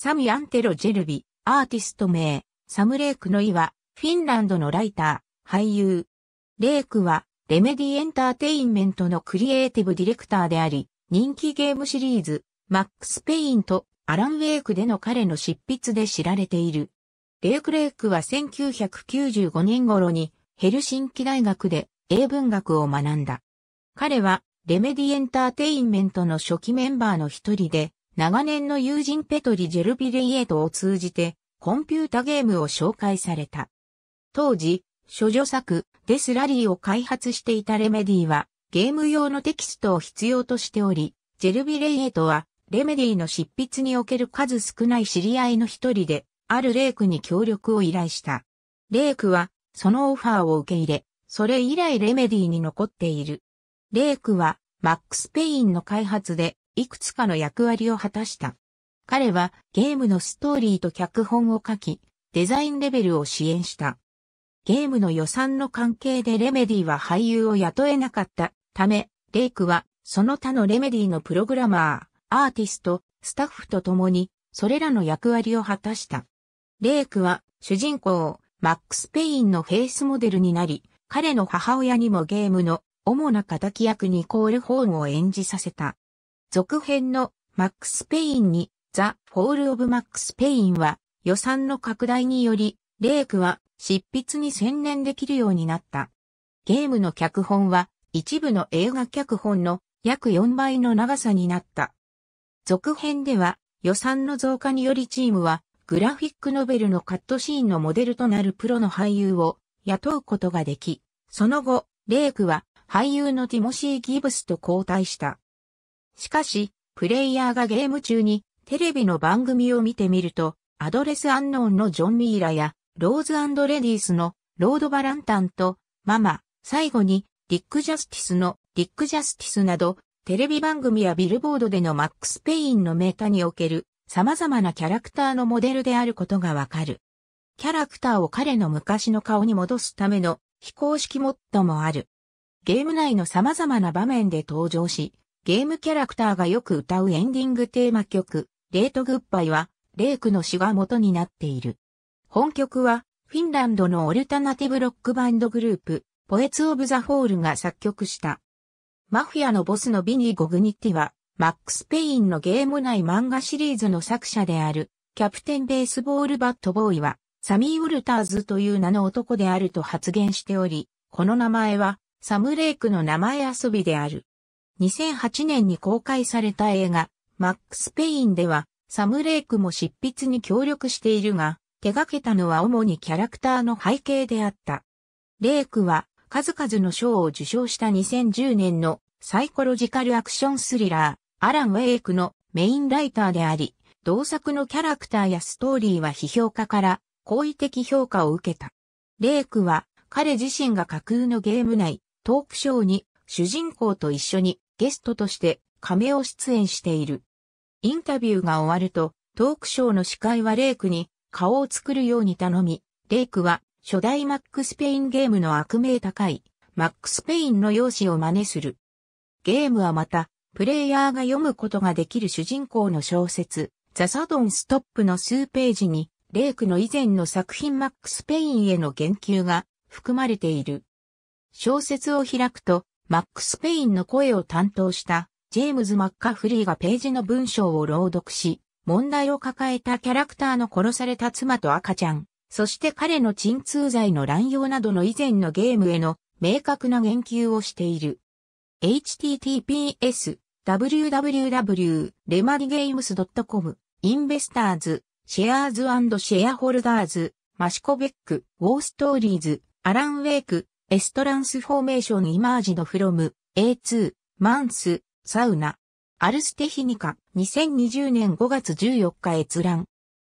サミ・アンテロ・ジェルビ、アーティスト名、サム・レイクの意は、フィンランドのライター、俳優。レイクは、レメディエンターテインメントのクリエイティブディレクターであり、人気ゲームシリーズ、マックス・ペインとアラン・ウェイクでの彼の執筆で知られている。レイク・レイクは1995年頃にヘルシンキ大学で英文学を学んだ。彼はレメディエンターテインメントの初期メンバーの一人で、長年の友人ペトリ・ジェルビレイエートを通じて、コンピュータゲームを紹介された。当時、諸女作、デスラリーを開発していたレメディは、ゲーム用のテキストを必要としており、ジェルビレイエートは、レメディの執筆における数少ない知り合いの一人で、あるレイクに協力を依頼した。レイクは、そのオファーを受け入れ、それ以来レメディに残っている。レイクは、マックス・ペインの開発で、いくつかの役割を果たした。彼はゲームのストーリーと脚本を書き、デザインレベルを支援した。ゲームの予算の関係でレメディは俳優を雇えなかったため、レイクはその他のレメディのプログラマー、アーティスト、スタッフと共にそれらの役割を果たした。レイクは主人公、マックス・ペインのフェイスモデルになり、彼の母親にもゲームの主な仇役にコール・ホーンを演じさせた。続編のマックス・ペインにザ・フォール・オブ・マックス・ペインは予算の拡大により、レイクは執筆に専念できるようになった。ゲームの脚本は一部の映画脚本の約4倍の長さになった。続編では予算の増加によりチームはグラフィックノベルのカットシーンのモデルとなるプロの俳優を雇うことができ、その後、レイクは俳優のティモシー・ギブスと交代した。しかし、プレイヤーがゲーム中にテレビの番組を見てみると、アドレスアンノーンのジョン・ミーラや、ローズレディースのロード・バランタンと、ママ、最後に、ディック・ジャスティスのディック・ジャスティスなど、テレビ番組やビルボードでのマックス・ペインのメータにおける様々なキャラクターのモデルであることがわかる。キャラクターを彼の昔の顔に戻すための非公式モッドもある。ゲーム内の様々な場面で登場し、ゲームキャラクターがよく歌うエンディングテーマ曲、レートグッバイは、レイクの詩が元になっている。本曲は、フィンランドのオルタナティブロックバンドグループ、ポエツ・オブ・ザ・ホールが作曲した。マフィアのボスのビニー・ゴグニッティは、マックス・ペインのゲーム内漫画シリーズの作者である、キャプテン・ベースボール・バット・ボーイは、サミー・ウルターズという名の男であると発言しており、この名前は、サム・レイクの名前遊びである。2008年に公開された映画、マックス・ペインでは、サム・レイクも執筆に協力しているが、手掛けたのは主にキャラクターの背景であった。レイクは、数々の賞を受賞した2010年のサイコロジカルアクションスリラー、アラン・ウェイクのメインライターであり、同作のキャラクターやストーリーは批評家から好意的評価を受けた。レイクは彼自身が架空のゲーム内、トークショーに主人公と一緒にゲストとして亀を出演している。インタビューが終わると、トークショーの司会はレイクに顔を作るように頼み、レイクは初代マックス・ペインゲームの悪名高いマックス・ペインの容姿を真似する。ゲームはまた、プレイヤーが読むことができる主人公の小説、ザ・サドン・ストップの数ページに、レイクの以前の作品マックス・ペインへの言及が含まれている。小説を開くと、マックス・ペインの声を担当したジェームズ・マッカフリーがページの文章を朗読し、問題を抱えたキャラクターの殺された妻と赤ちゃん、そして彼の鎮痛剤の乱用などの以前のゲームへの明確な言及をしている。https w w w r e m a d i g a m e s c o m インベスターズ、シェアーズシェアホルダーズ、マシコベック、ウォーストーリーズ、アランウェイク、エストランスフォーメーションイマージドフロム A2 マンスサウナアルステヒニカ2020年5月14日閲覧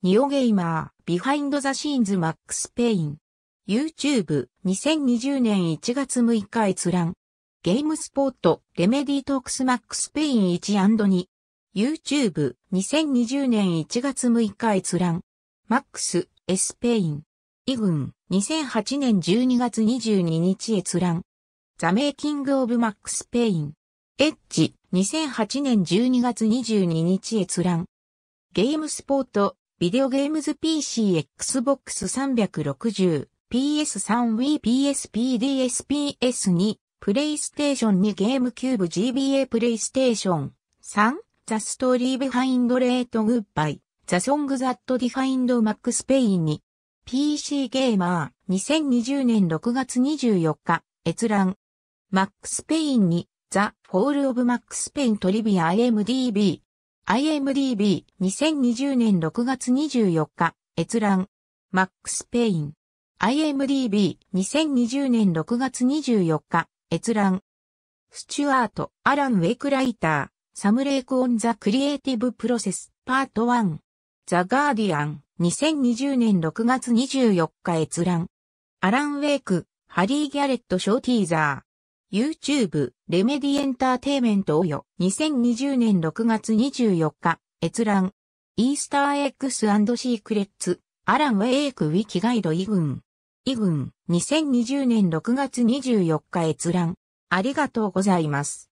ニオゲイマービハインドザシーンズマックスペイン YouTube 2020年1月6日閲覧ゲームスポットレメディトークスマックスペイン 1&2 YouTube 2020年1月6日閲覧マックスエスペインイ軍、2008年12月22日閲覧。ザ・メイキング・オブ・マックス・ペイン。エッジ、2008年12月22日閲覧。ゲームスポート、ビデオゲームズ PC、Xbox 360、PS3、Wii、PSP、DSP、S2、プレイステーション2、ゲームキューブ、GBA、プレイステーション3、ザ・ストーリー・ビハインド・レート・グッバイ、ザ・ソング・ザット・ディファインド・マックス・ペインに、PC ゲーマー、2020年6月24日、閲覧。マックスペインに、ザ・フォール・オブ・マックス・ペイン・トリビア IMDB。IMDB、2020年6月24日、閲覧。マックス・ペイン。IMDB、2020年6月24日、閲覧。スチュアート、アラン・ウェイクライター、サムレイク・オン・ザ・クリエイティブ・プロセス、パート1。ザ・ガーディアン。2020年6月24日閲覧。アラン・ウェイク、ハリー・ギャレット・ショーティーザー。YouTube、レメディエンターテイメントおよ。2020年6月24日閲覧。ありがとうございます。